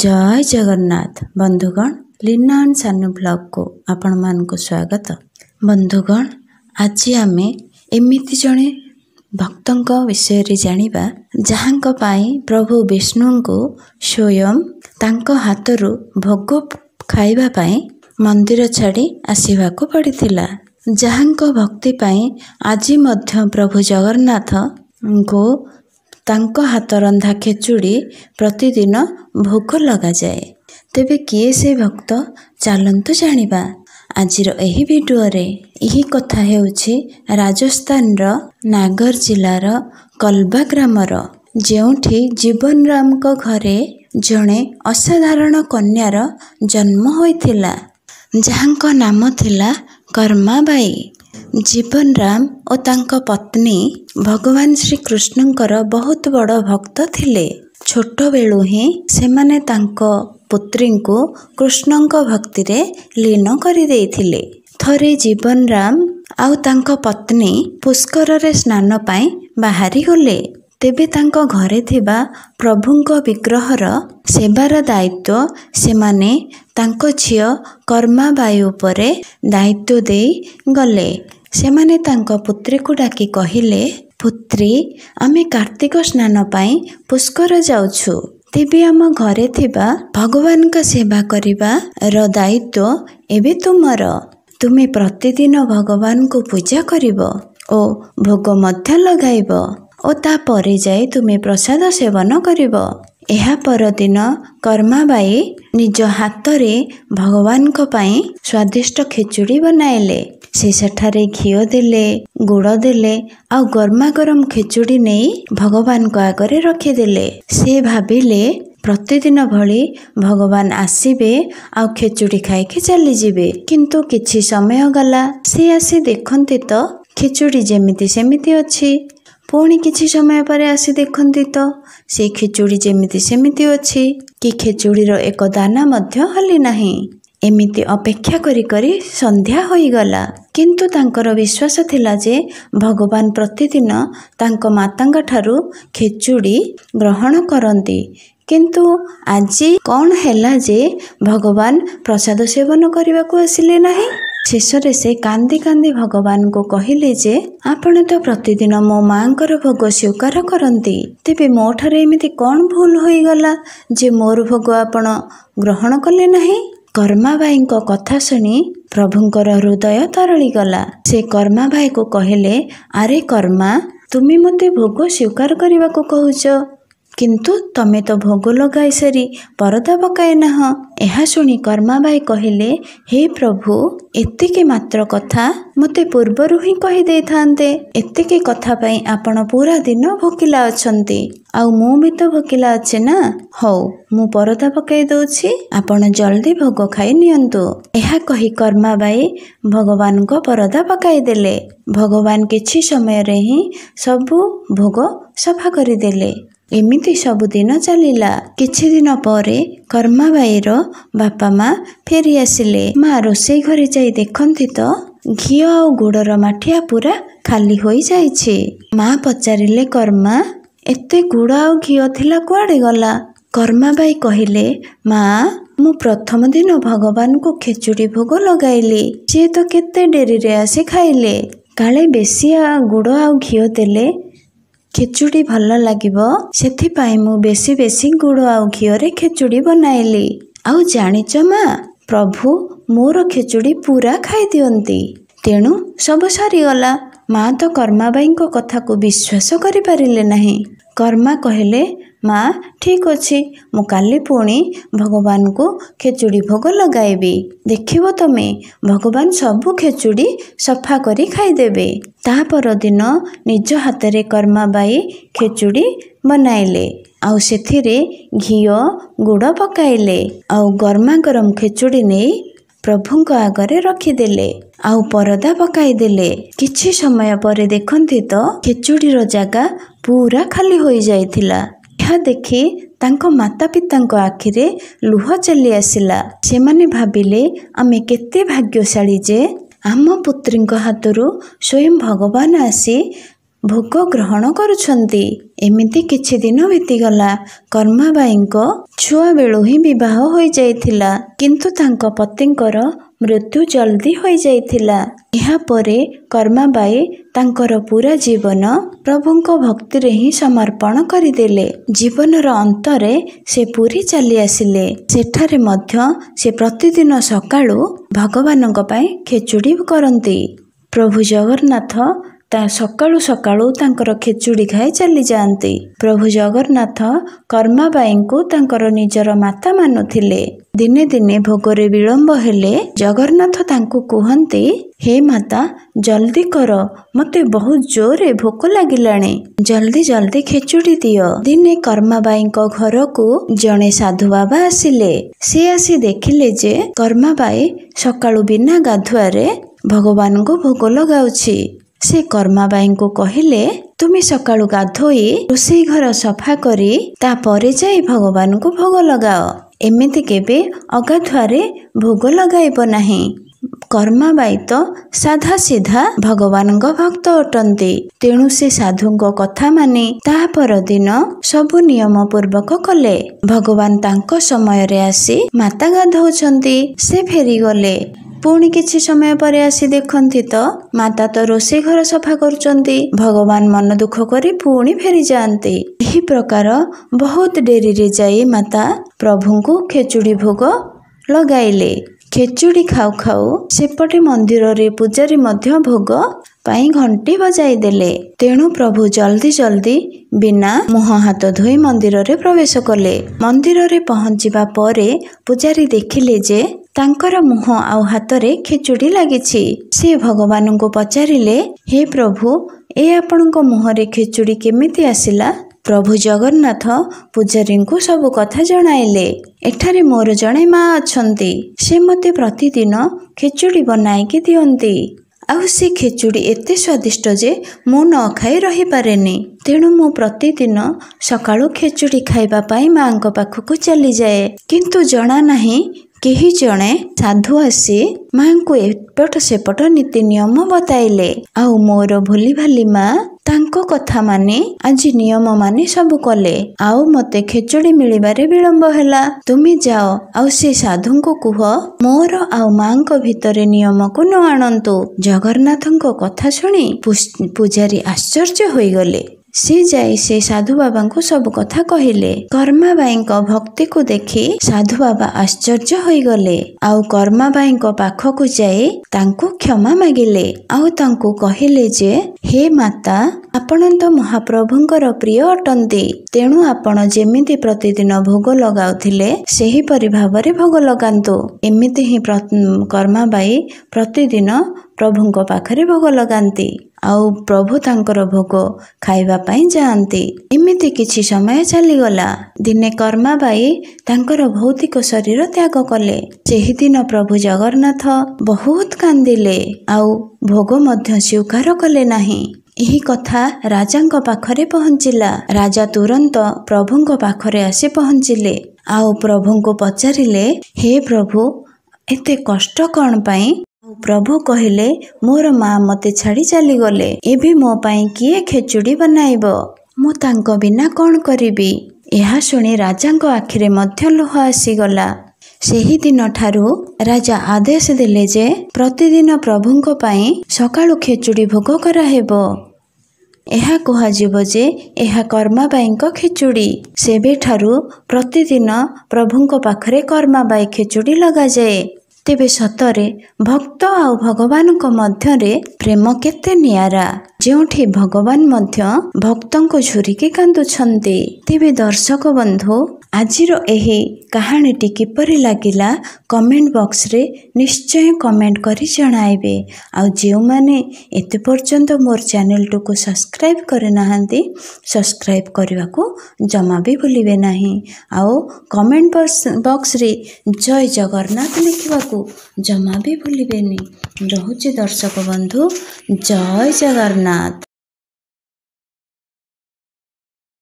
ଜୟ ଜଗନ୍ନାଥ ବନ୍ଧୁଗଣ ଲିନନ୍ ସାନୁ ବ୍ଲଗକୁ ଆପଣମାନଙ୍କୁ ସ୍ୱାଗତ ବନ୍ଧୁଗଣ ଆଜି ଆମେ ଏମିତି ଜଣେ ଭକ୍ତଙ୍କ ବିଷୟରେ ଜାଣିବା ଯାହାଙ୍କ ପାଇଁ ପ୍ରଭୁ ବିଷ୍ଣୁଙ୍କୁ ସ୍ୱୟଂ ତାଙ୍କ ହାତରୁ ଭୋଗ ଖାଇବା ପାଇଁ ମନ୍ଦିର ଛାଡ଼ି ଆସିବାକୁ ପଡ଼ିଥିଲା ଯାହାଙ୍କ ଭକ୍ତି ପାଇଁ ଆଜି ମଧ୍ୟ ପ୍ରଭୁ ଜଗନ୍ନାଥଙ୍କୁ ତାଙ୍କ ହାତ ରନ୍ଧା ଖେଚୁଡ଼ି ପ୍ରତିଦିନ ଭୋଗ ଲଗାଯାଏ ତେବେ କିଏ ସେ ଭକ୍ତ ଚାଲନ୍ତୁ ଜାଣିବା ଆଜିର ଏହି ଭିଡ଼ିଓରେ ଏହି କଥା ହେଉଛି ରାଜସ୍ଥାନର ନାଗର ଜିଲ୍ଲାର କଲବା ଗ୍ରାମର ଯେଉଁଠି ଜୀବନରାମଙ୍କ ଘରେ ଜଣେ ଅସାଧାରଣ କନ୍ୟାର ଜନ୍ମ ହୋଇଥିଲା ଯାହାଙ୍କ ନାମ ଥିଲା କର୍ମାବାଈ ଜୀବନରାମ ଓ ତାଙ୍କ ପତ୍ନୀ ଭଗବାନ ଶ୍ରୀକୃଷ୍ଣଙ୍କର ବହୁତ ବଡ଼ ଭକ୍ତ ଥିଲେ ଛୋଟବେଳୁ ହିଁ ସେମାନେ ତାଙ୍କ ପୁତ୍ରୀଙ୍କୁ କୃଷ୍ଣଙ୍କ ଭକ୍ତିରେ ଲୀନ କରିଦେଇଥିଲେ ଥରେ ଜୀବନରାମ ଆଉ ତାଙ୍କ ପତ୍ନୀ ପୁଷ୍କରରେ ସ୍ନାନ ପାଇଁ ବାହାରିଗଲେ ତେବେ ତାଙ୍କ ଘରେ ଥିବା ପ୍ରଭୁଙ୍କ ବିଗ୍ରହର ସେବାର ଦାୟିତ୍ୱ ସେମାନେ ତାଙ୍କ ଝିଅ କର୍ମାବାୟୁ ଉପରେ ଦାୟିତ୍ୱ ଦେଇ ଗଲେ ସେମାନେ ତାଙ୍କ ପୁତ୍ରୀକୁ ଡାକି କହିଲେ ପୁତ୍ରୀ ଆମେ କାର୍ତ୍ତିକ ସ୍ନାନ ପାଇଁ ପୁଷ୍କର ଯାଉଛୁ ତେବେ ଆମ ଘରେ ଥିବା ଭଗବାନଙ୍କ ସେବା କରିବାର ଦାୟିତ୍ୱ ଏବେ ତୁମର ତୁମେ ପ୍ରତିଦିନ ଭଗବାନଙ୍କୁ ପୂଜା କରିବ ଓ ଭୋଗ ମଧ୍ୟ ଲଗାଇବ ଓ ତାପରେ ଯାଇ ତୁମେ ପ୍ରସାଦ ସେବନ କରିବ ଏହା ପରଦିନ କର୍ମାବାଈ ନିଜ ହାତରେ ଭଗବାନଙ୍କ ପାଇଁ ସ୍ୱାଦିଷ୍ଟ ଖେଚୁଡ଼ି ବନାଇଲେ ସେ ସେଠାରେ ଘିଅ ଦେଲେ ଗୁଡ଼ ଦେଲେ ଆଉ ଗରମା ଗରମ ଖେଚୁଡ଼ି ନେଇ ଭଗବାନଙ୍କ ଆଗରେ ରଖିଦେଲେ ସେ ଭାବିଲେ ପ୍ରତିଦିନ ଭଳି ଭଗବାନ ଆସିବେ ଆଉ ଖେଚୁଡ଼ି ଖାଇକି ଚାଲିଯିବେ କିନ୍ତୁ କିଛି ସମୟ ଗଲା ସେ ଆସି ଦେଖନ୍ତି ତ ଖେଚୁଡ଼ି ଯେମିତି ସେମିତି ଅଛି ପୁଣି କିଛି ସମୟ ପରେ ଆସି ଦେଖନ୍ତି ତ ସେ ଖେଚୁଡ଼ି ଯେମିତି ସେମିତି ଅଛି କି ଖେଚୁଡ଼ିର ଏକ ଦାନା ମଧ୍ୟ ହଲି ନାହିଁ ଏମିତି ଅପେକ୍ଷା କରି କରି ସନ୍ଧ୍ୟା ହୋଇଗଲା କିନ୍ତୁ ତାଙ୍କର ବିଶ୍ୱାସ ଥିଲା ଯେ ଭଗବାନ ପ୍ରତିଦିନ ତାଙ୍କ ମାତାଙ୍କ ଠାରୁ ଖେଚୁଡ଼ି ଗ୍ରହଣ କରନ୍ତି କିନ୍ତୁ ଆଜି କ'ଣ ହେଲା ଯେ ଭଗବାନ ପ୍ରସାଦ ସେବନ କରିବାକୁ ଆସିଲେ ନାହିଁ ଶେଷରେ ସେ କାନ୍ଦି କାନ୍ଦି ଭଗବାନଙ୍କୁ କହିଲେ ଯେ ଆପଣ ତ ପ୍ରତିଦିନ ମୋ ମାଆଙ୍କର ଭୋଗ ସ୍ୱୀକାର କରନ୍ତି ତେବେ ମୋ ଠାରେ ଏମିତି କ'ଣ ଭୁଲ ହୋଇଗଲା ଯେ ମୋର ଭୋଗ ଆପଣ ଗ୍ରହଣ କଲେ ନାହିଁ କର୍ମା ଭାଇଙ୍କ କଥା ଶୁଣି ପ୍ରଭୁଙ୍କର ହୃଦୟ ତରଳିଗଲା ସେ କର୍ମା ଭାଇକୁ କହିଲେ ଆରେ କର୍ମା ତୁମେ ମୋତେ ଭୋଗ ସ୍ୱୀକାର କରିବାକୁ କହୁଛ କିନ୍ତୁ ତମେ ତ ଭୋଗ ଲଗାଇ ସାରି ପରଦା ପକାଏ ନାହଁ ଏହା ଶୁଣି କର୍ମା ଭାଇ କହିଲେ ହେ ପ୍ରଭୁ ଏତିକି ମାତ୍ର କଥା ମୋତେ ପୂର୍ବରୁ ହିଁ କହିଦେଇଥାନ୍ତେ ଏତିକି କଥା ପାଇଁ ଆପଣ ପୁରା ଦିନ ଭୋକିଲା ଅଛନ୍ତି ଆଉ ମୁଁ ବି ତ ଭୋକିଲା ଅଛି ନା ହଉ ମୁଁ ପରଦା ପକାଇ ଦେଉଛି ଆପଣ ଜଲ୍ଦି ଭୋଗ ଖାଇ ନିଅନ୍ତୁ ଏହା କହି କର୍ମା ଭାଇ ଭଗବାନଙ୍କ ପରଦା ପକାଇ ଦେଲେ ଭଗବାନ କିଛି ସମୟରେ ହିଁ ସବୁ ଭୋଗ ସଫା କରିଦେଲେ ଏମିତି ସବୁଦିନ ଚାଲିଲା କିଛି ଦିନ ପରେ କର୍ମା ବାପା ମା ଫେରି ଆସିଲେ ମା ରୋଷେଇ ଘରେ ଯାଇ ଦେଖନ୍ତି ତ ଘିଅ ଆଉ ଗୁଡ଼ର ମାଠିଆ ପୁରା ଖାଲି ହୋଇଯାଇଛି ମା ପଚାରିଲେ କର୍ମା ଏତେ ଗୁଡ଼ ଆଉ ଘିଅ ଥିଲା କୁଆଡ଼େ ଗଲା କର୍ମାବାଈ କହିଲେ ମା ମୁଁ ପ୍ରଥମ ଦିନ ଭଗବାନଙ୍କୁ ଖେଚୁଡ଼ି ଭୋଗ ଲଗାଇଲି ସିଏ ତ କେତେ ଡେରିରେ ଆସି ଖାଇଲେ କାଳେ ବେଶୀ ଗୁଡ଼ ଆଉ ଘିଅ ଦେଲେ ଖେଚୁଡ଼ି ଭଲ ଲାଗିବ ସେଥିପାଇଁ ମୁଁ ବେଶୀ ବେଶୀ ଗୁଡ଼ ଆଉ ଘିଅରେ ଖେଚୁଡ଼ି ବନାଇଲି ଆଉ ଜାଣିଛ ମା ପ୍ରଭୁ ମୋର ଖେଚୁଡ଼ି ପୁରା ଖାଇଦିଅନ୍ତି ତେଣୁ ସବୁ ସରିଗଲା ମା ତ କର୍ମାବାଇଙ୍କ କଥାକୁ ବିଶ୍ୱାସ କରିପାରିଲେ ନାହିଁ କର୍ମା କହିଲେ ମା ଠିକ୍ ଅଛି ମୁଁ କାଲି ପୁଣି ଭଗବାନଙ୍କୁ ଖେଚୁଡ଼ି ଭୋଗ ଲଗାଇବି ଦେଖିବ ତମେ ଭଗବାନ ସବୁ ଖେଚୁଡ଼ି ସଫା କରି ଖାଇଦେବେ ତା ପରଦିନ ନିଜ ହାତରେ କର୍ମା ବାଇ ଖେଚୁଡ଼ି ବନାଇଲେ ଆଉ ସେଥିରେ ଘିଅ ଗୁଡ଼ ପକାଇଲେ ଆଉ ଗର୍ମା ଗରମ ଖେଚୁଡ଼ି ନେଇ ପ୍ରଭୁଙ୍କ ଆଗରେ ରଖିଦେଲେ ଆଉ ପରଦା ପକାଇଦେଲେ କିଛି ସମୟ ପରେ ଦେଖନ୍ତି ତ ଖେଚୁଡ଼ିର ଜାଗା ପୁରା ଖାଲି ହୋଇଯାଇଥିଲା ଏହା ଦେଖି ତାଙ୍କ ମାତା ପିତାଙ୍କ ଆଖିରେ ଲୁହ ଚାଲି ଆସିଲା ସେମାନେ ଭାବିଲେ ଆମେ କେତେ ଭାଗ୍ୟଶାଳୀ ଯେ ଆମ ପୁତ୍ରୀଙ୍କ ହାତରୁ ସ୍ୱୟଂ ଭଗବାନ ଆସି ଭୋଗ ଗ୍ରହଣ କରୁଛନ୍ତି ଏମିତି କିଛି ଦିନ ବିତିଗଲା କର୍ମାବାଈଙ୍କ ଛୁଆବେଳୁ ହିଁ ବିବାହ ହୋଇଯାଇଥିଲା କିନ୍ତୁ ତାଙ୍କ ପତିଙ୍କର ମୃତ୍ୟୁ ଜଲ୍ଦି ହୋଇଯାଇଥିଲା ଏହାପରେ କର୍ମାବାଇ ତାଙ୍କର ପୁରା ଜୀବନ ପ୍ରଭୁଙ୍କ ଭକ୍ତିରେ ହିଁ ସମର୍ପଣ କରିଦେଲେ ଜୀବନର ଅନ୍ତରେ ସେ ପୁରୀ ଚାଲି ଆସିଲେ ସେଠାରେ ମଧ୍ୟ ସେ ପ୍ରତିଦିନ ସକାଳୁ ଭଗବାନଙ୍କ ପାଇଁ ଖେଚୁଡ଼ି କରନ୍ତି ପ୍ରଭୁ ଜଗନ୍ନାଥ ତା ସକାଳୁ ସକାଳୁ ତାଙ୍କର ଖେଚୁଡ଼ି ଖାଇ ଚାଲିଯାଆନ୍ତି ପ୍ରଭୁ ଜଗନ୍ନାଥ କର୍ମାବାଈଙ୍କୁ ତାଙ୍କର ନିଜର ମାତା ମାନୁଥିଲେ ଦିନେ ଦିନେ ଭୋଗରେ ବିଳମ୍ବ ହେଲେ ଜଗନ୍ନାଥ ତାଙ୍କୁ କୁହନ୍ତି ହେ ମାତା ଜଲ୍ଦି କର ମୋତେ ବହୁତ ଜୋରରେ ଭୋକ ଲାଗିଲାଣି ଜଲ୍ଦି ଜଲ୍ଦି ଖେଚୁଡ଼ି ଦିଅ ଦିନେ କର୍ମାବାଈଙ୍କ ଘରକୁ ଜଣେ ସାଧୁ ବାବା ଆସିଲେ ସେ ଆସି ଦେଖିଲେ ଯେ କର୍ମାବାଈ ସକାଳୁ ବିନା ଗାଧୁଆରେ ଭଗବାନଙ୍କୁ ଭୋଗ ଲଗାଉଛି ସେ କର୍ମାବାଈଙ୍କୁ କହିଲେ ତୁମେ ସକାଳୁ ଗାଧୋଇ ରୋଷେଇ ଘର ସଫା କରି ତାପରେ ଯାଇ ଭଗବାନଙ୍କୁ ଭୋଗ ଲଗାଅ ଏମିତି କେବେ ଅଗାଧୁଆରେ ଭୋଗ ଲଗାଇବ ନାହିଁ କର୍ମାବାଈ ତ ସାଧା ସିଧା ଭଗବାନଙ୍କ ଭକ୍ତ ଅଟନ୍ତି ତେଣୁ ସେ ସାଧୁଙ୍କ କଥା ମାନି ତା ପରଦିନ ସବୁ ନିୟମ ପୂର୍ବକ କଲେ ଭଗବାନ ତାଙ୍କ ସମୟରେ ଆସି ମାତା ଗାଧୋଉଛନ୍ତି ସେ ଫେରିଗଲେ ପୁଣି କିଛି ସମୟ ପରେ ଆସି ଦେଖନ୍ତି ତ ମାତା ତ ରୋଷେଇ ଘର ସଫା କରୁଛନ୍ତି ଭଗବାନ ମନ ଦୁଃଖ କରି ପୁଣି ଫେରିଯାଆନ୍ତି ଏହି ପ୍ରକାର ବହୁତ ଡେରିରେ ଯାଇ ମାତା ପ୍ରଭୁଙ୍କୁ ଖେଚୁଡ଼ି ଭୋଗ ଲଗାଇଲେ ଖେଚୁଡ଼ି ଖାଉ ଖାଉ ସେପଟେ ମନ୍ଦିରରେ ପୂଜାରୀ ମଧ୍ୟ ଭୋଗ ପାଇଁ ଘଣ୍ଟି ବଜାଇ ଦେଲେ ତେଣୁ ପ୍ରଭୁ ଜଲ୍ଦି ଜଲ୍ଦି ବିନା ମୁହଁ ହାତ ଧୋଇ ମନ୍ଦିରରେ ପ୍ରବେଶ କଲେ ମନ୍ଦିରରେ ପହଞ୍ଚିବା ପରେ ପୂଜାରୀ ଦେଖିଲେ ଯେ ତାଙ୍କର ମୁହଁ ଆଉ ହାତରେ ଖେଚୁଡ଼ି ଲାଗିଛି ସେ ଭଗବାନଙ୍କୁ ପଚାରିଲେ ହେ ପ୍ରଭୁ ଏ ଆପଣଙ୍କ ମୁହଁରେ ଖେଚୁଡ଼ି କେମିତି ଆସିଲା ପ୍ରଭୁ ଜଗନ୍ନାଥ ପୂଜାରୀଙ୍କୁ ସବୁ କଥା ଜଣାଇଲେ ଏଠାରେ ମୋର ଜଣେ ମା ଅଛନ୍ତି ସେ ମୋତେ ପ୍ରତିଦିନ ଖେଚୁଡ଼ି ବନାଇକି ଦିଅନ୍ତି ଆଉ ସେ ଖେଚୁଡ଼ି ଏତେ ସ୍ୱାଦିଷ୍ଟ ଯେ ମୁଁ ନ ଖାଇ ରହିପାରେନି ତେଣୁ ମୁଁ ପ୍ରତିଦିନ ସକାଳୁ ଖେଚୁଡ଼ି ଖାଇବା ପାଇଁ ମାଆଙ୍କ ପାଖକୁ ଚାଲିଯାଏ କିନ୍ତୁ ଜଣା ନାହିଁ କେହି ଜଣେ ସାଧୁ ଆସି ମାଙ୍କୁ ଏପଟ ସେପଟ ନୀତି ନିୟମ ବତାଇଲେ ଆଉ ମୋର ଭୁଲି ଭାଲି ମା ତାଙ୍କ କଥା ମାନି ଆଜି ନିୟମ ମାନି ସବୁ କଲେ ଆଉ ମୋତେ ଖେଚୁଡ଼ି ମିଳିବାରେ ବିଳମ୍ବ ହେଲା ତୁମେ ଯାଅ ଆଉ ସେ ସାଧୁଙ୍କୁ କୁହ ମୋର ଆଉ ମାଙ୍କ ଭିତରେ ନିୟମକୁ ନ ଆଣନ୍ତୁ ଜଗନ୍ନାଥଙ୍କ କଥା ଶୁଣି ପୂଜାରୀ ଆଶ୍ଚର୍ଯ୍ୟ ହୋଇଗଲେ ସେ ଯାଇ ସେ ସାଧୁବାବାଙ୍କୁ ସବୁ କଥା କହିଲେ କର୍ମାବାଈଙ୍କ ଭକ୍ତିକୁ ଦେଖି ସାଧୁବାବା ଆଶ୍ଚର୍ଯ୍ୟ ହୋଇଗଲେ ଆଉ କର୍ମାବାଈଙ୍କ ପାଖକୁ ଯାଇ ତାଙ୍କୁ କ୍ଷମା ମାଗିଲେ ଆଉ ତାଙ୍କୁ କହିଲେ ଯେ ହେ ମାତା ଆପଣ ତ ମହାପ୍ରଭୁଙ୍କର ପ୍ରିୟ ଅଟନ୍ତି ତେଣୁ ଆପଣ ଯେମିତି ପ୍ରତିଦିନ ଭୋଗ ଲଗାଉଥିଲେ ସେହିପରି ଭାବରେ ଭୋଗ ଲଗାନ୍ତୁ ଏମିତି ହିଁ କର୍ମାବାଈ ପ୍ରତିଦିନ ପ୍ରଭୁଙ୍କ ପାଖରେ ଭୋଗ ଲଗାନ୍ତି ଆଉ ପ୍ରଭୁ ତାଙ୍କର ଭୋଗ ଖାଇବା ପାଇଁ ଯାଆନ୍ତି ଏମିତି କିଛି ସମୟ ଚାଲିଗଲା ଦିନେ କର୍ମାବାଇ ତାଙ୍କର ଭୌତିକ ଶରୀର ତ୍ୟାଗ କଲେ ସେହିଦିନ ପ୍ରଭୁ ଜଗନ୍ନାଥ ବହୁତ କାନ୍ଦିଲେ ଆଉ ଭୋଗ ମଧ୍ୟ ସ୍ୱୀକାର କଲେ ନାହିଁ ଏହି କଥା ରାଜାଙ୍କ ପାଖରେ ପହଞ୍ଚିଲା ରାଜା ତୁରନ୍ତ ପ୍ରଭୁଙ୍କ ପାଖରେ ଆସି ପହଞ୍ଚିଲେ ଆଉ ପ୍ରଭୁଙ୍କୁ ପଚାରିଲେ ହେ ପ୍ରଭୁ ଏତେ କଷ୍ଟ କ'ଣ ପାଇଁ ପ୍ରଭୁ କହିଲେ ମୋର ମା ମୋତେ ଛାଡ଼ି ଚାଲିଗଲେ ଏବେ ମୋ ପାଇଁ କିଏ ଖେଚୁଡ଼ି ବନାଇବ ମୁଁ ତାଙ୍କ ବିନା କ'ଣ କରିବି ଏହା ଶୁଣି ରାଜାଙ୍କ ଆଖିରେ ମଧ୍ୟ ଲୁହ ଆସିଗଲା ସେହିଦିନଠାରୁ ରାଜା ଆଦେଶ ଦେଲେ ଯେ ପ୍ରତିଦିନ ପ୍ରଭୁଙ୍କ ପାଇଁ ସକାଳୁ ଖେଚୁଡ଼ି ଭୋଗ କରାହେବ ଏହା କୁହାଯିବ ଯେ ଏହା କର୍ମାବାଈଙ୍କ ଖେଚୁଡ଼ି ସେବେଠାରୁ ପ୍ରତିଦିନ ପ୍ରଭୁଙ୍କ ପାଖରେ କର୍ମାବାଈ ଖେଚୁଡ଼ି ଲଗାଯାଏ ତେବେ ସତରେ ଭକ୍ତ ଆଉ ଭଗବାନଙ୍କ ମଧ୍ୟରେ ପ୍ରେମ କେତେ ନିଆରା ଯେଉଁଠି ଭଗବାନ ମଧ୍ୟ ଭକ୍ତଙ୍କୁ ଝୁରିକି କାନ୍ଦୁଛନ୍ତି ତେବେ ଦର୍ଶକ ବନ୍ଧୁ एहे कहाने टिकी परे लागिला कमेन्ट किपरि रे निश्चय कमेन्ट गरि आ जेउ माने एते पर्यंत मोर च्याने को सब्सक्राइब कहाँ सब्सक्राइब जमा आउेन्ट बक्स रे जय जगन्नाथ लेख्दाक जमाउँछ दर्शक बंधु जय जगन्नाथ